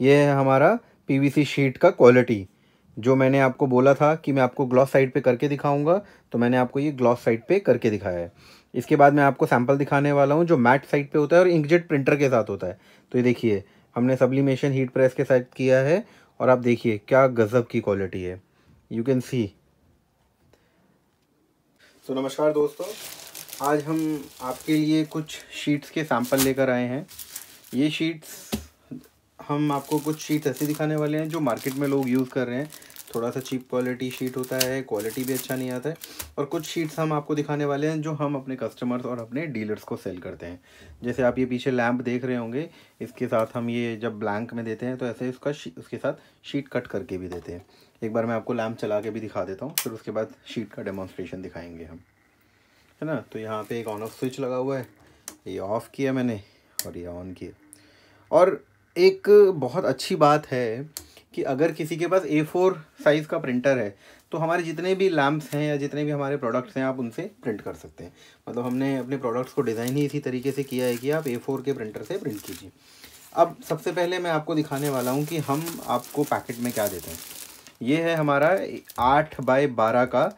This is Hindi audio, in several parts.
ये है हमारा पीवीसी शीट का क्वालिटी जो मैंने आपको बोला था कि मैं आपको ग्लॉस साइड पे करके दिखाऊंगा तो मैंने आपको ये ग्लॉस साइड पे करके दिखाया है इसके बाद मैं आपको सैंपल दिखाने वाला हूँ जो मैट साइड पे होता है और इंकजेट प्रिंटर के साथ होता है तो ये देखिए हमने सब्लिमेशन हीट प्रेस के साथ किया है और आप देखिए क्या गज़ब की क्वालिटी है यू कैन सी तो नमस्कार दोस्तों आज हम आपके लिए कुछ शीट्स के सैंपल लेकर आए हैं ये शीट्स हम आपको कुछ शीट ऐसे दिखाने वाले हैं जो मार्केट में लोग यूज़ कर रहे हैं थोड़ा सा चीप क्वालिटी शीट होता है क्वालिटी भी अच्छा नहीं आता है और कुछ शीट्स हम आपको दिखाने वाले हैं जो हम अपने कस्टमर्स और अपने डीलर्स को सेल करते हैं जैसे आप ये पीछे लैम्प देख रहे होंगे इसके साथ हम ये जब ब्लैंक में देते हैं तो ऐसे इसका उसके साथ शीट कट करके भी देते हैं एक बार मैं आपको लैम्प चला के भी दिखा देता हूँ फिर उसके बाद शीट का डेमॉन्स्ट्रेशन दिखाएँगे हम है ना तो यहाँ पर एक ऑन ऑफ स्विच लगा हुआ है ये ऑफ़ किया मैंने और ये ऑन किया और एक बहुत अच्छी बात है कि अगर किसी के पास ए फोर साइज़ का प्रिंटर है तो हमारे जितने भी लैम्प्स हैं या जितने भी हमारे प्रोडक्ट्स हैं आप उनसे प्रिंट कर सकते हैं मतलब हमने अपने प्रोडक्ट्स को डिज़ाइन ही इसी तरीके से किया है कि आप ए फोर के प्रिंटर से प्रिंट कीजिए अब सबसे पहले मैं आपको दिखाने वाला हूँ कि हम आपको पैकेट में क्या देते हैं ये है हमारा आठ बाय बारह का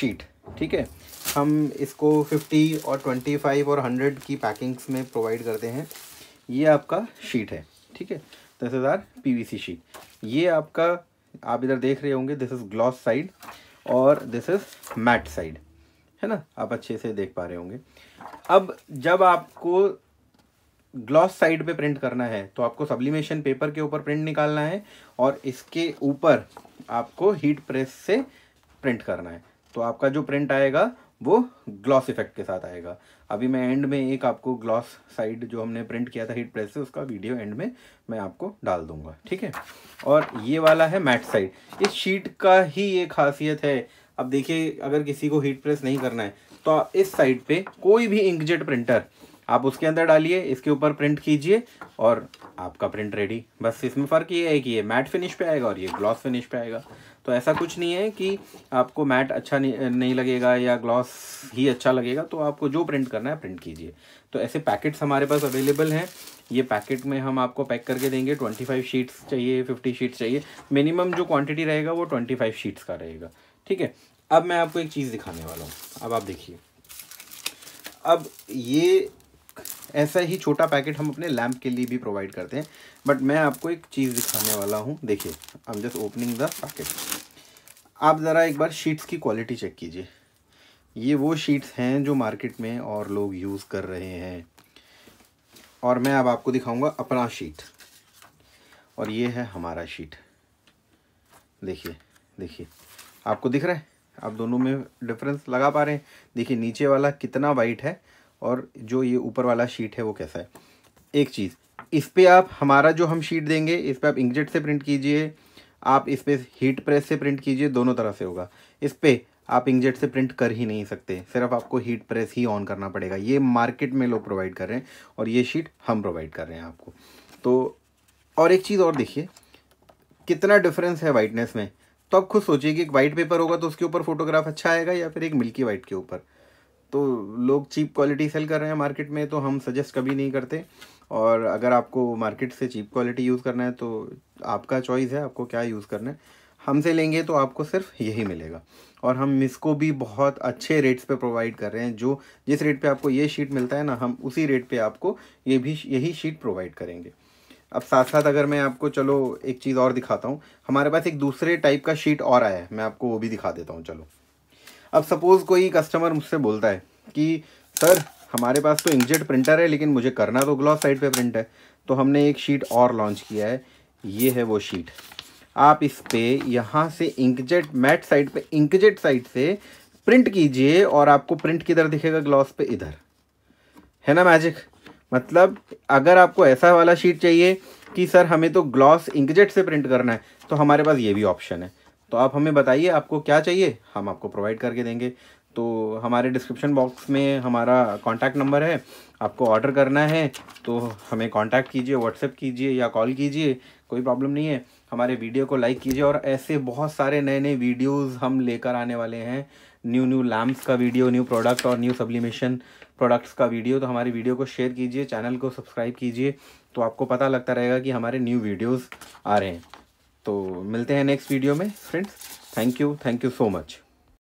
शीट ठीक है हम इसको फिफ्टी और ट्वेंटी फाइव और हंड्रेड की पैकिंग्स में प्रोवाइड करते हैं ये आपका शीट है ठीक है दस हज़ार पी शीट ये आपका आप इधर देख रहे होंगे दिस इज़ ग्लॉस साइड और दिस इज़ मैट साइड है ना आप अच्छे से देख पा रहे होंगे अब जब आपको ग्लॉस साइड पे प्रिंट करना है तो आपको सब्लिमेशन पेपर के ऊपर प्रिंट निकालना है और इसके ऊपर आपको हीट प्रेस से प्रिंट करना है तो आपका जो प्रिंट आएगा वो ग्लॉस इफेक्ट के साथ आएगा अभी मैं एंड में एक आपको ग्लॉस साइड जो हमने प्रिंट किया था हीट प्रेस से उसका वीडियो एंड में मैं आपको डाल दूंगा ठीक है और ये वाला है मैट साइड इस शीट का ही ये खासियत है अब देखिए अगर किसी को हीट प्रेस नहीं करना है तो इस साइड पे कोई भी इंकजेट प्रिंटर आप उसके अंदर डालिए इसके ऊपर प्रिंट कीजिए और आपका प्रिंट रेडी बस इसमें फ़र्क ये है कि ये मैट फिनिश पे आएगा और ये ग्लॉस फिनिश पे आएगा तो ऐसा कुछ नहीं है कि आपको मैट अच्छा नहीं, नहीं लगेगा या ग्लॉस ही अच्छा लगेगा तो आपको जो प्रिंट करना है प्रिंट कीजिए तो ऐसे पैकेट्स हमारे पास अवेलेबल हैं ये पैकेट में हम आपको पैक करके देंगे ट्वेंटी फाइव शीट्स चाहिए फिफ्टी शीट्स चाहिए मिनिमम जो क्वांटिटी रहेगा वो ट्वेंटी फाइव शीट्स का रहेगा ठीक है अब मैं आपको एक चीज़ दिखाने वाला हूँ अब आप देखिए अब ये ऐसा ही छोटा पैकेट हम अपने लैम्प के लिए भी प्रोवाइड करते हैं बट मैं आपको एक चीज़ दिखाने वाला हूँ देखिए I am just opening the packet आप ज़रा एक बार शीट्स की क्वालिटी चेक कीजिए ये वो शीट्स हैं जो मार्केट में और लोग यूज़ कर रहे हैं और मैं अब आपको दिखाऊंगा अपना शीट और ये है हमारा शीट देखिए देखिए आपको दिख रहा है आप दोनों में डिफरेंस लगा पा रहे हैं देखिए नीचे वाला कितना वाइट है और जो ये ऊपर वाला शीट है वो कैसा है एक चीज़ इस पर आप हमारा जो हम शीट देंगे इस पर आप इंकजेट से प्रिंट कीजिए आप इस पर हीट प्रेस से प्रिंट कीजिए दोनों तरह से होगा इस पर आप इंकजेट से प्रिंट कर ही नहीं सकते सिर्फ आपको हीट प्रेस ही ऑन करना पड़ेगा ये मार्केट में लोग प्रोवाइड कर रहे हैं और ये शीट हम प्रोवाइड कर रहे हैं आपको तो और एक चीज़ और देखिए कितना डिफरेंस है वाइटनेस में तो आप खुद सोचिए कि एक वाइट पेपर होगा तो उसके ऊपर फोटोग्राफ अच्छा आएगा या फिर एक मिल्की वाइट के ऊपर तो लोग चीप क्वालिटी सेल कर रहे हैं मार्केट में तो हम सजेस्ट कभी नहीं करते और अगर आपको मार्केट से चीप क्वालिटी यूज़ करना है तो आपका चॉइस है आपको क्या यूज़ करना है हमसे लेंगे तो आपको सिर्फ यही मिलेगा और हम इसको भी बहुत अच्छे रेट्स पे प्रोवाइड कर रहे हैं जो जिस रेट पे आपको ये शीट मिलता है ना हम उसी रेट पे आपको ये भी यही शीट प्रोवाइड करेंगे अब साथ साथ अगर मैं आपको चलो एक चीज़ और दिखाता हूँ हमारे पास एक दूसरे टाइप का शीट और आया है मैं आपको वो भी दिखा देता हूँ चलो अब सपोज़ कोई कस्टमर मुझसे बोलता है कि सर हमारे पास तो इंकजेट प्रिंटर है लेकिन मुझे करना तो ग्लॉस साइड पे प्रिंट है तो हमने एक शीट और लॉन्च किया है ये है वो शीट आप इस पर यहाँ से इंकजेट मैट साइड पे इंकजेट साइड से प्रिंट कीजिए और आपको प्रिंट किधर दिखेगा ग्लॉस पे इधर है ना मैजिक मतलब अगर आपको ऐसा वाला शीट चाहिए कि सर हमें तो ग्लॉस इंकजेट से प्रिंट करना है तो हमारे पास ये भी ऑप्शन है तो आप हमें बताइए आपको क्या चाहिए हम आपको प्रोवाइड करके देंगे तो हमारे डिस्क्रिप्शन बॉक्स में हमारा कॉन्टैक्ट नंबर है आपको ऑर्डर करना है तो हमें कांटेक्ट कीजिए व्हाट्सएप कीजिए या कॉल कीजिए कोई प्रॉब्लम नहीं है हमारे वीडियो को लाइक कीजिए और ऐसे बहुत सारे नए नए वीडियोस हम लेकर आने वाले हैं न्यू न्यू लैम्प्स का वीडियो न्यू प्रोडक्ट और न्यू सब्लिमेशन प्रोडक्ट्स का वीडियो तो हमारी वीडियो को शेयर कीजिए चैनल को सब्सक्राइब कीजिए तो आपको पता लगता रहेगा कि हमारे न्यू वीडियोज़ आ रहे हैं तो मिलते हैं नेक्स्ट वीडियो में friends thank you thank you so much